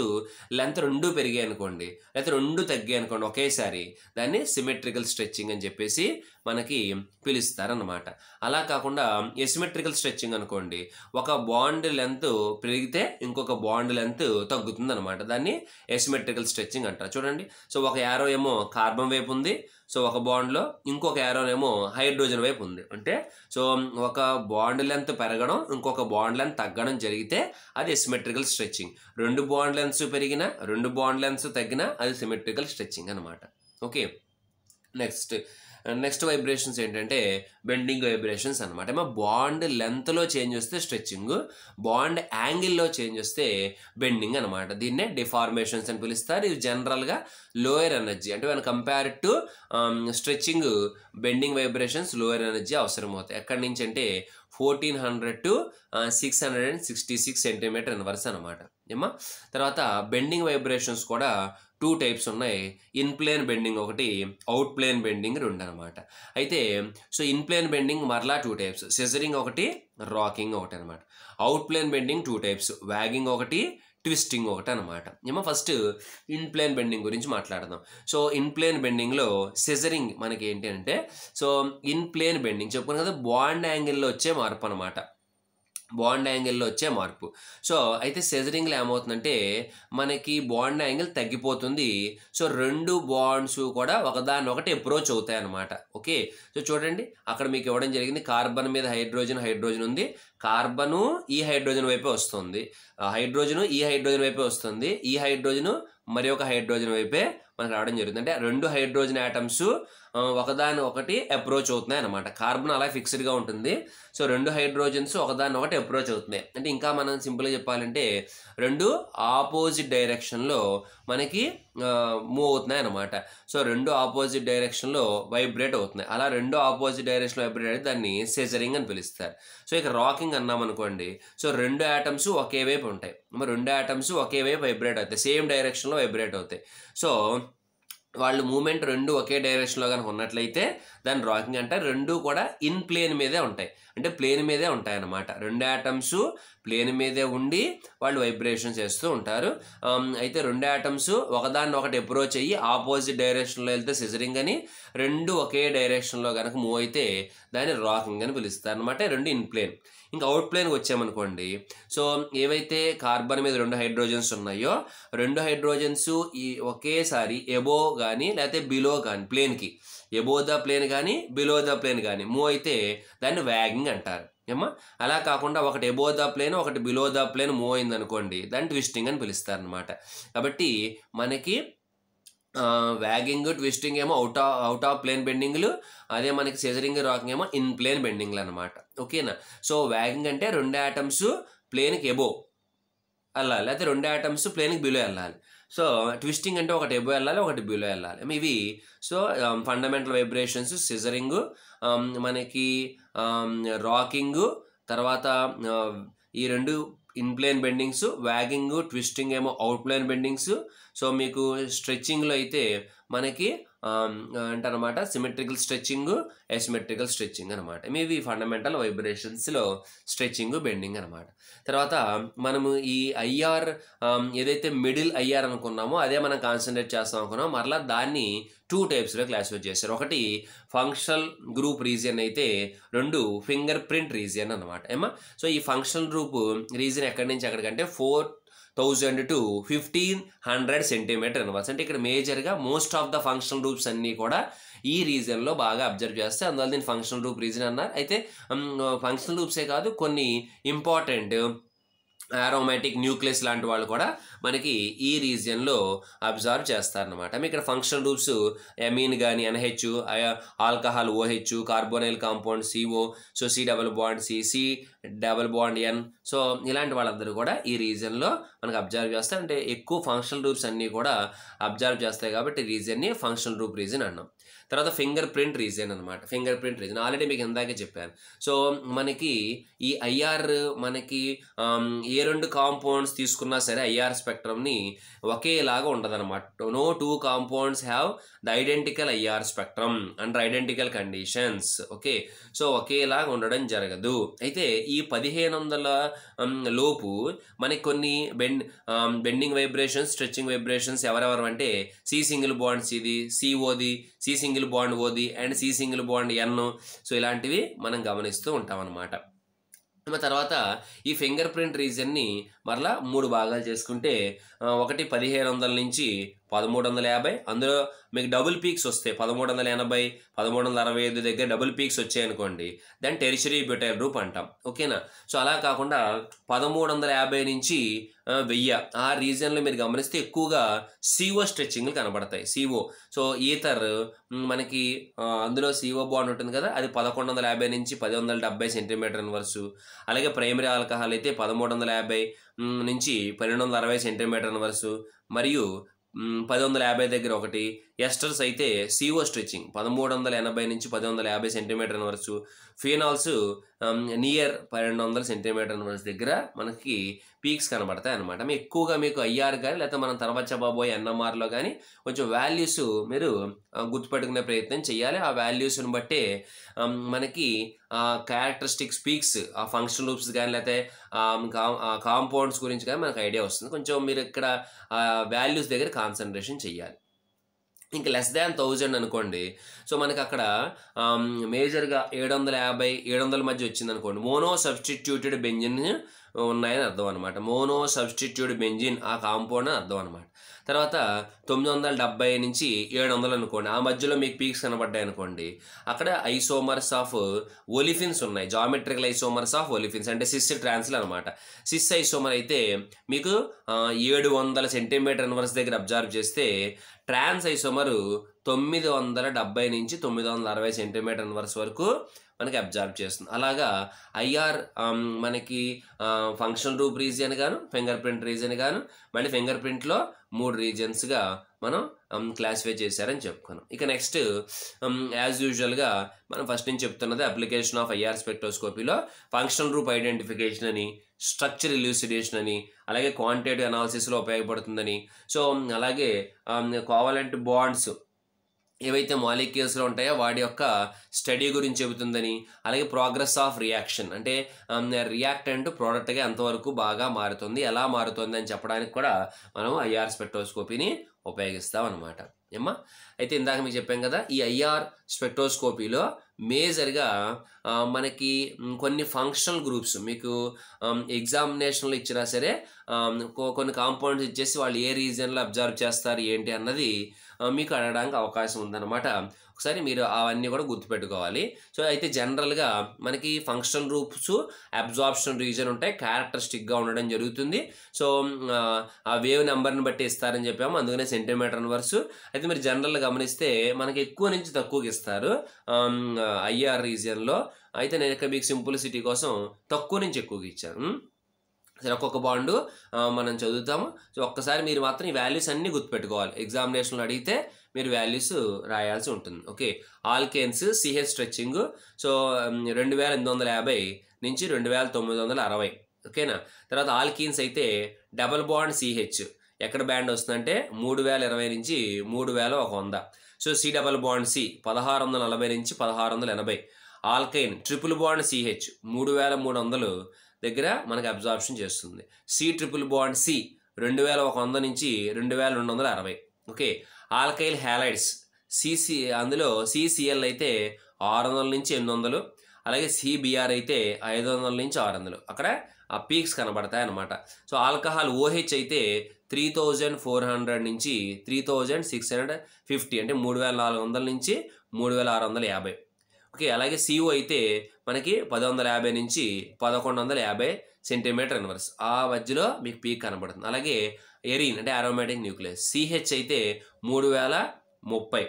లెంత్ రెండు పెరిగాయి అనుకోండి లేకపోతే రెండు తగ్గాయి అనుకోండి ఒకేసారి దాన్ని సిమెట్రికల్ స్ట్రెచ్చింగ్ అని చెప్పేసి మనకి పిలుస్తారనమాట అలా కాకుండా ఎసిమెట్రికల్ స్ట్రెచ్చింగ్ అనుకోండి ఒక బాండ్ లెంత్ పెరిగితే ఇంకొక బాండ్ లెంత్ తగ్గుతుంది అనమాట దాన్ని ఎసిమెట్రికల్ స్ట్రెచ్చింగ్ అంటారు చూడండి సో ఒక యారో ఏమో కార్బన్ వైపు ఉంది సో ఒక బాండ్లో ఇంకొక ఏమో హైడ్రోజన్ వైపు ఉంది అంటే సో ఒక బాండ్ లెంత్ పెరగడం ఇంకొక బాండ్ లెంత్ తగ్గడం జరిగితే అది ఎసిమెట్రికల్ స్ట్రెచ్చింగ్ రెండు బాండ్ లెంత్స్ పెరిగినా రెండు బాండ్ లెంత్స్ తగ్గినా అది సిమెట్రికల్ స్ట్రెచ్చింగ్ అనమాట ఓకే నెక్స్ట్ నెక్స్ట్ వైబ్రేషన్స్ ఏంటంటే బెండింగ్ వైబ్రేషన్స్ అనమాట ఏమో బాండ్ లెంత్లో చేంజ్ వస్తే స్ట్రెచ్చింగ్ బాండ్ యాంగిల్లో చేంజ్ వస్తే బెండింగ్ అనమాట దీన్నే డిఫార్మేషన్స్ అని పిలుస్తారు ఇవి జనరల్గా లోయర్ ఎనర్జీ అంటే when compare to stretching bending vibrations lower energy అవసరం అవుతాయి ఎక్కడి నుంచి అంటే fourteen hundred to six hundred and sixty six centimeter inverse అనమాట ఏమా తర్వాత బెండింగ్ వైబ్రేషన్స్ కూడా టూ టైప్స్ ఉన్నాయి ఇన్ ప్లేన్ బెండింగ్ ఒకటి అవుట్ ప్లేన్ బెండింగ్ రెండు అనమాట అయితే సో ఇన్ ప్లేన్ బెండింగ్ మరలా టూ టైప్స్ సెజరింగ్ ఒకటి రాకింగ్ ఒకటి అనమాట out plane bending two types wagging ఒకటి ట్విస్టింగ్ ఒకటి అనమాట ఏమో ఫస్ట్ ఇన్ప్లేన్ బెండింగ్ గురించి మాట్లాడదాం సో ఇన్ప్లేన్ బెండింగ్లో సెజరింగ్ మనకి ఏంటి అంటే సో ఇన్ప్లేన్ బెండింగ్ చెప్పుకున్నాం కదా బాండ్ యాంగిల్లో వచ్చే మార్పు అనమాట బాండ్ యాంగిల్లో వచ్చే మార్పు సో అయితే సెజరింగ్లో ఏమవుతుందంటే మనకి బాండ్ యాంగిల్ తగ్గిపోతుంది సో రెండు బాండ్స్ కూడా ఒకదానొకటి అప్రోచ్ అవుతాయి అనమాట ఓకే సో చూడండి అక్కడ మీకు ఇవ్వడం జరిగింది కార్బన్ మీద హైడ్రోజన్ హైడ్రోజన్ ఉంది కార్బను ఈ హైడ్రోజన్ వైపే వస్తుంది హైడ్రోజను ఈ హైడ్రోజన్ వైపే వస్తుంది ఈ హైడ్రోజను మరి ఒక హైడ్రోజన్ వైపే మనకు రావడం జరుగుతుంది అంటే రెండు హైడ్రోజన్ యాటమ్స్ ఒకదాని ఒకటి అప్రోచ్ అవుతున్నాయి అనమాట కార్బన్ అలా ఫిక్స్డ్గా ఉంటుంది సో రెండు హైడ్రోజన్స్ ఒకదాని ఒకటి అప్రోచ్ అవుతున్నాయి అంటే ఇంకా మనం సింపుల్గా చెప్పాలంటే రెండు ఆపోజిట్ డైరెక్షన్లో మనకి మూవ్ అవుతున్నాయి అనమాట సో రెండు ఆపోజిట్ డైరెక్షన్లో వైబ్రేట్ అవుతున్నాయి అలా రెండు ఆపోజిట్ డైరెక్షన్లో వైబ్రేట్ అయితే దాన్ని సెజరింగ్ అని పిలుస్తారు సో ఇక రాకింగ్ అన్నాం అనుకోండి సో రెండు యాటమ్స్ ఒకే వైపు ఉంటాయి రెండు యాటమ్స్ ఒకే వైపు వైబ్రేట్ అవుతాయి సేమ్ డైరెక్షన్లో వైబ్రేట్ అవుతాయి సో వాళ్ళు మూమెంట్ రెండు ఒకే డైరెక్షన్లో కనుక ఉన్నట్లయితే దాని రాకింగ్ అంటే రెండు కూడా ఇన్ ప్లేన్ మీదే ఉంటాయి అంటే ప్లేన్ మీదే ఉంటాయి అన్నమాట రెండు ఐటమ్స్ ప్లేన్ మీదే ఉండి వాళ్ళు వైబ్రేషన్ చేస్తూ ఉంటారు అయితే రెండు ఐటమ్స్ ఒకదాన్ని ఒకటి అప్రోచ్ అయ్యి ఆపోజిట్ డైరెక్షన్లో వెళ్తే సిజరింగ్ అని రెండు ఒకే డైరెక్షన్లో కనుక మూవ్ అయితే దాన్ని రాకింగ్ అని పిలుస్తారు అనమాట రెండు ఇన్ ప్లేన్ ఇంకా అవుట్ ప్లేన్కి వచ్చామనుకోండి సో ఏవైతే కార్బన్ మీద రెండు హైడ్రోజన్స్ ఉన్నాయో రెండు హైడ్రోజన్స్ ఈ ఒకేసారి ఎబో కానీ లేకపోతే బిలో కానీ ప్లేన్కి ఎబో ద ప్లేన్ కానీ బిలో ద ప్లేన్ కానీ మూవ్ అయితే దాన్ని వ్యాగింగ్ అంటారు ఏమా అలా కాకుండా ఒకటి ఎబో ద ప్లేన్ ఒకటి బిలో ద ప్లేన్ మూవ్ అయింది అనుకోండి దాన్ని ట్విస్టింగ్ అని పిలుస్తారు అనమాట కాబట్టి మనకి వ్యాగింగ్ ట్విస్టింగ్ ఏమో out of out of plane బెండింగ్లు అదే మనకి సెజరింగ్ రాకింగ్ ఏమో ఇన్ ప్లేన్ బెండింగ్లు అనమాట ఓకేనా సో వ్యాగింగ్ అంటే రెండు ఐటమ్స్ ప్లేన్కి ఎబో వెళ్ళాలి లేకపోతే రెండు ఐటమ్స్ ప్లేన్కి బిలో వెళ్ళాలి సో ట్విస్టింగ్ అంటే ఒకటి ఎబో వెళ్ళాలి ఒకటి బిలో వెళ్ళాలి ఇవి సో ఫండమెంటల్ వైబ్రేషన్స్ సిజరింగ్ మనకి రాకింగ్ um, తర్వాత uh, ఈ రెండు ఇన్ప్లేన్ బెండింగ్స్ వ్యాగింగ్ ట్విస్టింగ్ ఏమో అవుట్ ప్లేన్ బెండింగ్స్ సో మీకు స్ట్రెచ్చింగ్లో అయితే మనకి అనమాట సిమెట్రికల్ స్ట్రెచ్చింగ్ ఎసిమెట్రికల్ స్ట్రెచ్చింగ్ అనమాట ఇవి ఫండమెంటల్ వైబ్రేషన్స్లో స్ట్రెచ్చింగ్ బెండింగ్ అనమాట తర్వాత మనము ఈ ఐఆర్ ఏదైతే మిడిల్ ఐఆర్ అనుకున్నామో అదే మనం కాన్సన్ట్రేట్ చేస్తాం అనుకున్నాం మరలా దాన్ని టూ టైప్స్లో క్లాసిఫై చేశారు ఒకటి ఫంక్షనల్ గ్రూప్ రీజియన్ అయితే రెండు ఫింగర్ ప్రింట్ రీజియన్ అనమాట ఏమా సో ఈ ఫంక్షనల్ గ్రూప్ రీజియన్ ఎక్కడి నుంచి ఎక్కడికంటే four thousand to fifteen hundred centimeter inverse అంటే ఇక్కడ మేజర్గా most of the functional groups అన్నీ కూడా ఈ రీజన్లో బాగా అబ్జర్వ్ చేస్తే అందువల్ల దీని ఫంక్షనల్ రూప్ రీజన్ అన్నారు అయితే ఫంక్షనల్ రూప్సే కాదు కొన్ని ఇంపార్టెంట్ ఆరోమాటిక్ న్యూక్లియస్ లాంటి వాళ్ళు కూడా మనకి ఈ రీజియన్లో అబ్జర్వ్ చేస్తారనమాట ఇక్కడ ఫంక్షన్ గ్రూప్స్ ఎమీన్ కానీ NH alcohol OH carbonyl compound CO so C double bond C C double bond N so ఇలాంటి వాళ్ళందరూ కూడా ఈ రీజియన్లో మనకు అబ్జర్వ్ చేస్తారు అంటే ఎక్కువ ఫంక్షనల్ గ్రూప్స్ అన్నీ కూడా అబ్జర్వ్ చేస్తాయి కాబట్టి రీజియన్ని ఫంక్షనల్ గ్రూప్ రీజన్ అన్నాం తర్వాత ఫింగర్ ప్రింట్ రీజన్ అనమాట ఫింగర్ ప్రింట్ రీజన్ ఆల్రెడీ మీకు ఇందాకే చెప్పాను సో మనకి ఈ ఐఆర్ మనకి um, ఈ ఏ రెండు కాంపౌండ్స్ తీసుకున్నా సరే ఐఆర్ స్పెక్ట్రమ్ని ఒకేలాగా ఉండదన్నమాట no two compounds have the identical IR spectrum and identical conditions okay so ఒకేలాగా ఉండడం జరగదు అయితే ఈ పదిహేను వందల లోపు మనకి కొన్ని bend bending vibrations stretching vibrations ఎవరెవరు అంటే సి సింగిల్ బాండ్స్ ఇది సి ఓది సి సింగిల్ బాండ్ ఓది and C single bond N so ఇలాంటివి మనం గమనిస్తూ ఉంటాం అన్నమాట తర్వాత ఈ ఫింగర్ ప్రింట్ రీజన్ని మరలా మూడు భాగాలు చేసుకుంటే ఒకటి పదిహేను వందల నుంచి పదమూడు వందల యాభై అందులో మీకు డబుల్ పీక్స్ వస్తాయి పదమూడు వందల ఎనభై పదమూడు వందల అరవై ఐదు దగ్గర డబుల్ పీక్స్ వచ్చాయనుకోండి అనుకోండి దెన్ టెరిషరీ బ్యూటైల్ గ్రూప్ అంటాం ఓకేనా సో అలా కాకుండా పదమూడు వందల యాభై నుంచి వెయ్యి ఆ రీజన్లో మీరు గమనిస్తే ఎక్కువగా సీఓ స్ట్రెచ్చింగ్లు కనబడతాయి సీఓ సో ఈతర్ మనకి అందులో సీఓ బాండ్ ఉంటుంది కదా అది పదకొండు వందల యాభై నుంచి పది వందల డెబ్బై సెంటీమీటర్ వరుసు అలాగే ప్రైమరీ ఆల్కహాల్ అయితే పదమూడు వందల యాభై నుంచి పన్నెండు వందల అరవై సెంటీమీటర్ వరుసు మరియు పది వందల యాభై దగ్గర ఒకటి ఎస్టర్స్ అయితే సీఓ స్ట్రెచింగ్ పదమూడు వందల ఎనభై నుంచి పది వందల యాభై సెంటీమీటర్ వరకు ఫీనాల్స్ నియర్ పన్నెండు వందల సెంటీమీటర్ వరకు దగ్గర మనకి పీక్స్ కనబడతాయి అనమాట మీ ఎక్కువగా మీకు ఐఆర్ కానీ లేకపోతే మనం తర్వాత చెప్పబోయే ఎన్ఎంఆర్లో కానీ కొంచెం వాల్యూస్ మీరు గుర్తుపెట్టుకునే ప్రయత్నం చేయాలి ఆ వాల్యూస్ని బట్టే um, మనకి ఆ క్యారెక్టరిస్టిక్స్ పీక్స్ ఆ ఫంక్షన్ లూప్స్ కానీ లేకపోతే కాంపౌండ్స్ um, గురించి కానీ మనకు ఐడియా వస్తుంది కొంచెం మీరు ఇక్కడ వాల్యూస్ దగ్గర కాన్సన్ట్రేషన్ చేయాలి ఇంకా లెస్ దాన్ థౌజండ్ అనుకోండి సో మనకి అక్కడ మేజర్గా ఏడు వందల యాభై ఏడు వందల మధ్య వచ్చింది అనుకోండి మోనో సబ్స్టిట్యూటెడ్ బెంజిన్ ఉన్నాయని అర్థం అనమాట మోనో సబ్స్టిట్యూట్ బెంజిన్ ఆ కాంపౌండ్ అని అర్థం అనమాట తర్వాత తొమ్మిది వందల డెబ్బై నుంచి ఏడు వందలు అనుకోండి ఆ మధ్యలో మీకు పీక్స్ కనబడ్డాయి అనుకోండి అక్కడ ఐసోమర్స్ ఆఫ్ ఒలిఫిన్స్ ఉన్నాయి జామెట్రికల్ ఐసోమర్స్ ఆఫ్ ఒలిఫిన్స్ అంటే సిస్ ట్రాన్స్లు అనమాట సిస్ ఐసోమర్ అయితే మీకు ఏడు వందల సెంటీమీటర్ అనివర్స్ దగ్గర అబ్జర్వ్ చేస్తే ట్రాన్స్ ఐసోమరు తొమ్మిది వందల డెబ్బై నుంచి తొమ్మిది వందల అరవై సెంటీమీటర్ అనివర్స్ వరకు మనకి అబ్జర్వ్ చేస్తుంది అలాగా ఐఆర్ మనకి ఫంక్షన్ రూప్ రీజియన్ గాను ఫింగర్ ప్రింట్ రీజియన్ గాను మళ్ళీ ఫింగర్ ప్రింట్లో మూడు రీజన్స్గా మనం క్లాసిఫై చేశారని చెప్పుకున్నాం ఇక నెక్స్ట్ యాజ్ యూజువల్గా మనం ఫస్ట్ నుంచి చెప్తున్నది అప్లికేషన్ ఆఫ్ ఐఆర్ స్పెక్ట్రోస్కోపీలో ఫంక్షనల్ రూప్ ఐడెంటిఫికేషన్ అని స్ట్రక్చర్ ఇల్యూసిడేషన్ అని అలాగే క్వాంటిటేటివ్ అనాలిసిస్లో ఉపయోగపడుతుందని సో అలాగే కోవలెంట్ బాండ్స్ ఏవైతే మాలిక్యూల్స్లో ఉంటాయో వాడి యొక్క స్టడీ గురించి చెబుతుందని అలాగే ప్రోగ్రెస్ ఆఫ్ రియాక్షన్ అంటే రియాక్టెంట్ ప్రోడక్ట్గా ఎంతవరకు బాగా మారుతుంది ఎలా మారుతుంది అని చెప్పడానికి కూడా మనం ఐఆర్ స్పెక్ట్రోస్కోపీని ఉపయోగిస్తాం అనమాట ఏమ్మా అయితే ఇందాక మీకు చెప్పాం కదా ఈ ఐఆర్ స్పెక్ట్రోస్కోపీలో మేజర్గా మనకి కొన్ని ఫంక్షనల్ గ్రూప్స్ మీకు ఎగ్జామినేషన్లు ఇచ్చినా సరే కొన్ని కాంపౌండ్స్ ఇచ్చేసి వాళ్ళు ఏ రీజన్లో అబ్జర్వ్ చేస్తారు ఏంటి అన్నది మీకు అడగడానికి అవకాశం ఉందన్నమాట ఒకసారి మీరు అవన్నీ కూడా గుర్తుపెట్టుకోవాలి సో అయితే జనరల్గా మనకి ఫంక్షనల్ రూప్స్ అబ్జార్ప్షన్ రీజన్ ఉంటాయి క్యారెక్టరిస్టిక్గా ఉండడం జరుగుతుంది సో ఆ వేవ్ నెంబర్ని బట్టి ఇస్తారని చెప్పాము అందుకనే సెంటీమీటర్ అన్వర్స్ అయితే మీరు జనరల్ గమనిస్తే మనకి ఎక్కువ నుంచి తక్కువకి ఇస్తారు ఐఆర్ రీజియన్లో అయితే నేను ఇక్కడ మీకు సింపులిసిటీ కోసం తక్కువ నుంచి ఎక్కువగా ఇచ్చాను సరే ఒక్కొక్క బాండు మనం చదువుతాము సో ఒక్కసారి మీరు మాత్రం ఈ వాల్యూస్ అన్నీ గుర్తుపెట్టుకోవాలి ఎగ్జామినేషన్లో అడిగితే మీరు వాల్యూస్ రాయాల్సి ఉంటుంది okay alkanes CH stretching so రెండు వేల ఎనిమిది వందల యాభై నుంచి రెండు వేల తొమ్మిది వందల అరవై ఓకేనా తర్వాత ఆల్కీన్స్ అయితే డబల్ బాండ్ సిహెచ్ ఎక్కడ బ్యాండ్ వస్తుందంటే మూడు వేల ఇరవై నుంచి మూడు వేల ఒక వంద so C double bond C పదహారు వందల నలభై నుంచి పదహారు వందల ఎనభై ఆల్కైన్ ట్రిపుల్ బాండ్ సిహెచ్ మూడు వేల మూడు వందలు దగ్గర మనకు అబ్జార్ప్షన్ చేస్తుంది సి ట్రిపుల్ బాండ్ సి రెండు వేల ఒక వంద నుంచి రెండు వేల రెండు వందల అరవై ఓకే ఆల్కైల్ హ్యాలైడ్స్ సిసి అందులో సిసిఎల్ అయితే ఆరు వందల నుంచి ఎనిమిది వందలు అలాగే సిబిఆర్ అయితే ఐదు వందల నుంచి ఆరు వందలు అక్కడ ఆ పీక్స్ కనబడతాయి అన్నమాట సో ఆల్కహాల్ ఓహెచ్ అయితే త్రీ థౌజండ్ ఫోర్ హండ్రెడ్ నుంచి three thousand six hundred fifty అంటే మూడు వేల నాలుగు వందల నుంచి మూడు వేల ఆరు వందల యాభై ఓకే అలాగే సీఓ అయితే మనకి పది వందల యాభై నుంచి పదకొండు వందల యాభై సెంటీమీటర్ ఇన్వర్స్ ఆ మధ్యలో మీకు పీక్ కనబడుతుంది అలాగే ఎరీన్ అంటే ఆరోమేటిక్ న్యూక్లియస్ సిహెచ్ అయితే మూడు వేల ముప్పై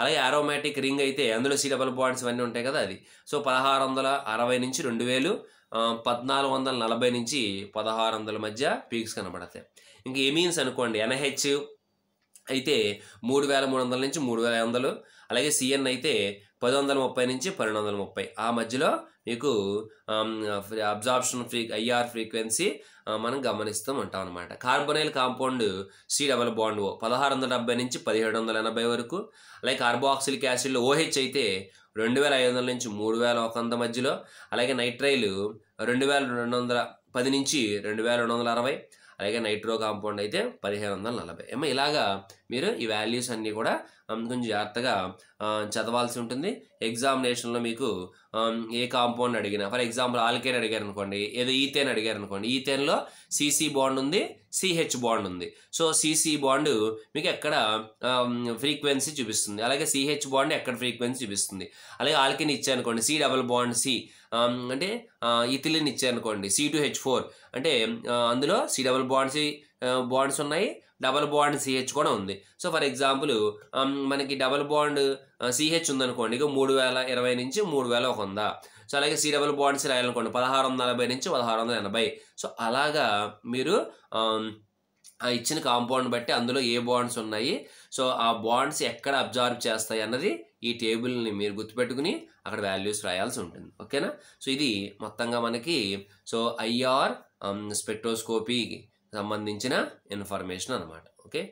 అలాగే ఆరోమేటిక్ రింగ్ అయితే అందులో సి డబల్ బాండ్స్ ఇవన్నీ ఉంటాయి కదా అది సో పదహారు వందల అరవై నుంచి రెండు వేలు పద్నాలుగు వందల నలభై నుంచి పదహారు వందల మధ్య పీక్స్ కనబడతాయి ఇంక ఎమీన్స్ అనుకోండి ఎన్హెచ్ అయితే మూడు వేల మూడు వందల నుంచి మూడు వేల వందలు అలాగే సిఎన్ అయితే పది వందల ముప్పై నుంచి పన్నెండు వందల ముప్పై ఆ మధ్యలో మీకు అబ్జార్ప్షన్ ఫ్రీ ఐఆర్ ఫ్రీక్వెన్సీ మనం గమనిస్తూ ఉంటాం అనమాట carbonyl compound C double bond O పదహారు వందల డెబ్బై నుంచి పదిహేడు వందల ఎనభై వరకు అలాగే కార్బోక్సిలిక్ యాసిడ్లో ఓహెచ్ అయితే రెండు వేల ఐదు వందల నుంచి మూడు వేల ఒక వంద మధ్యలో అలాగే నైట్రైలు రెండు వేల రెండు వందల పది నుంచి రెండు వేల రెండు వందల అరవై అలాగే నైట్రో కాంపౌండ్ అయితే పదిహేను వందల నలభై ఏమో ఇలాగా మీరు ఈ వాల్యూస్ అన్నీ కూడా కొంచెం జాగ్రత్తగా చదవాల్సి ఉంటుంది ఎగ్జామినేషన్లో మీకు ఏ కాంపౌండ్ అడిగినా ఫర్ ఎగ్జాంపుల్ ఆల్కేన్ అడిగారు అనుకోండి ఏదో ఈథేన్ అడిగారు అనుకోండి ఈథేన్లో సీసీ బాండ్ ఉంది సిహెచ్ బాండ్ ఉంది సో సీసీ బాండ్ మీకు ఎక్కడ ఫ్రీక్వెన్సీ చూపిస్తుంది అలాగే సిహెచ్ బాండ్ ఎక్కడ ఫ్రీక్వెన్సీ చూపిస్తుంది అలాగే ఆల్కిన్ ఇచ్చారనుకోండి సి డబల్ బాండ్ సి అంటే ఇథిలిన్ ఇచ్చారనుకోండి సి టు హెచ్ ఫోర్ అంటే అందులో C double bond C bonds ఉన్నాయి డబల్ బాండ్ సిహెచ్ కూడా ఉంది సో ఫర్ ఎగ్జాంపుల్ మనకి డబల్ బాండ్ సిహెచ్ ఉందనుకోండి ఇక మూడు వేల ఇరవై నుంచి మూడు వేల ఒక వంద సో అలాగే సి డబల్ బాండ్స్ రాయాలనుకోండి పదహారు వందల నలభై నుంచి పదహారు వందల ఎనభై సో అలాగా మీరు um, ఇచ్చిన కాంపౌండ్ బట్టి అందులో ఏ బాండ్స్ ఉన్నాయి సో ఆ బాండ్స్ ఎక్కడ అబ్జార్బ్ చేస్తాయి అన్నది ఈ టేబుల్ని మీరు గుర్తుపెట్టుకుని అక్కడ వాల్యూస్ రాయాల్సి ఉంటుంది ఓకేనా సో ఇది మొత్తంగా మనకి సో ఐఆర్ స్పెక్ట్రోస్కోపీ సంబంధించిన ఇన్ఫర్మేషన్ అనమాట ఓకే